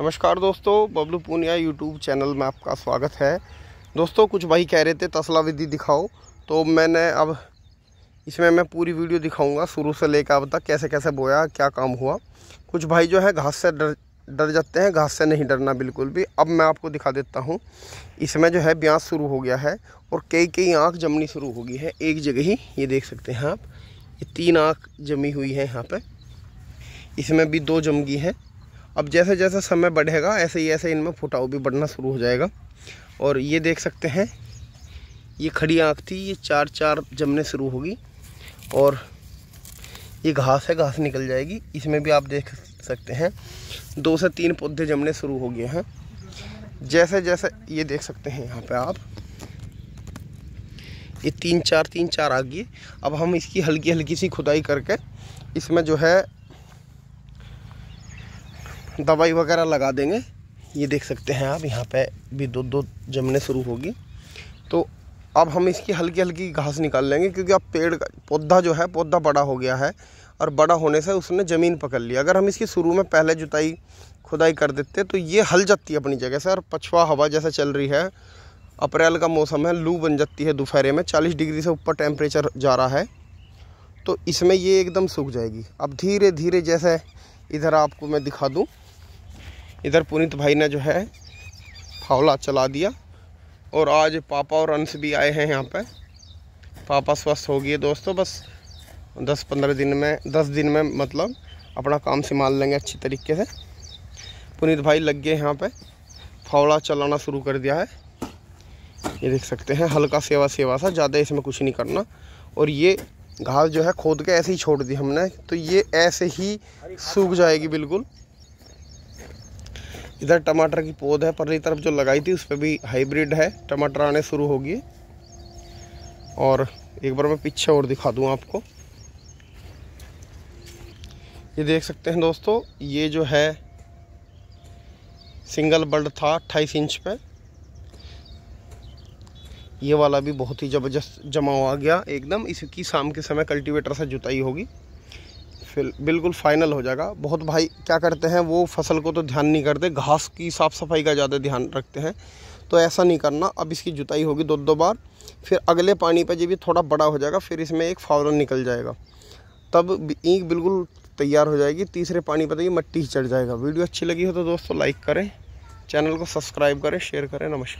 नमस्कार दोस्तों Bablu Poonia YouTube channel में आपका स्वागत है दोस्तों कुछ भाई कह रहे थे तसला विधि दिखाओ तो मैंने अब इसमें मैं पूरी वीडियो दिखाऊंगा शुरू से लेकर अब तक कैसे कैसे बोया क्या काम हुआ कुछ भाई जो है घास से डर डर जाते हैं घास से नहीं डरना बिल्कुल भी अब मैं आपको दिखा देता हूँ इसमें जो है ब्यास शुरू हो गया है और कई कई आँख जमनी शुरू हो गई है एक जगह ही ये देख सकते हैं आप ये तीन आँख जमी हुई है यहाँ पर इसमें भी दो जम गई हैं अब जैसे जैसे समय बढ़ेगा ऐसे ही ऐसे इनमें फुटाव भी बढ़ना शुरू हो जाएगा और ये देख सकते हैं ये खड़ी आँख थी ये चार चार जमने शुरू होगी और ये घास है घास निकल जाएगी इसमें भी आप देख सकते हैं दो से तीन पौधे जमने शुरू हो गए हैं जैसे जैसे ये देख सकते हैं यहाँ पे आप ये तीन चार तीन चार आ गई अब हम इसकी हल्की हल्की सी खुदाई करके इसमें जो है दवाई वगैरह लगा देंगे ये देख सकते हैं आप यहाँ पे भी दो दो जमने शुरू होगी तो अब हम इसकी हल्की हल्की घास निकाल लेंगे क्योंकि अब पेड़ का पौधा जो है पौधा बड़ा हो गया है और बड़ा होने से उसने ज़मीन पकड़ लिया अगर हम इसकी शुरू में पहले जुताई खुदाई कर देते तो ये हल जाती है अपनी जगह से और पछवा हवा जैसे चल रही है अप्रैल का मौसम है लू बन जाती है दोपहरे में चालीस डिग्री से ऊपर टेम्परेचर जा रहा है तो इसमें ये एकदम सूख जाएगी अब धीरे धीरे जैसे इधर आपको मैं दिखा दूँ इधर पुनीत भाई ने जो है फावला चला दिया और आज पापा और अंश भी आए हैं यहाँ पर पापा स्वस्थ हो गए दोस्तों बस दस पंद्रह दिन में दस दिन में मतलब अपना काम संभाल लेंगे अच्छी तरीके से पुनीत भाई लग गए यहाँ पे फावड़ा चलाना शुरू कर दिया है ये देख सकते हैं हल्का सेवा सेवा सा ज़्यादा इसमें कुछ नहीं करना और ये घास जो है खोद के ऐसे ही छोड़ दी हमने तो ये ऐसे ही सूख जाएगी बिल्कुल इधर टमाटर की पौध है परली तरफ जो लगाई थी उस पर भी हाइब्रिड है टमाटर आने शुरू हो गए और एक बार मैं पीछे और दिखा दूँ आपको ये देख सकते हैं दोस्तों ये जो है सिंगल बल्ड था अट्ठाईस इंच पे ये वाला भी बहुत ही ज़बरदस्त जमा हुआ गया एकदम इसकी शाम के समय कल्टीवेटर से जुताई होगी फिर बिल्कुल फाइनल हो जाएगा बहुत भाई क्या करते हैं वो फसल को तो ध्यान नहीं करते घास की साफ़ सफाई का ज़्यादा ध्यान रखते हैं तो ऐसा नहीं करना अब इसकी जुताई होगी दो दो बार फिर अगले पानी पर जब ये थोड़ा बड़ा हो जाएगा फिर इसमें एक फावरन निकल जाएगा तब ईंक बिल्कुल तैयार हो जाएगी तीसरे पानी पर तो ये मट्टी ही चढ़ जाएगा वीडियो अच्छी लगी हो तो दोस्तों लाइक करें चैनल को सब्सक्राइब करें शेयर करें नमस्कार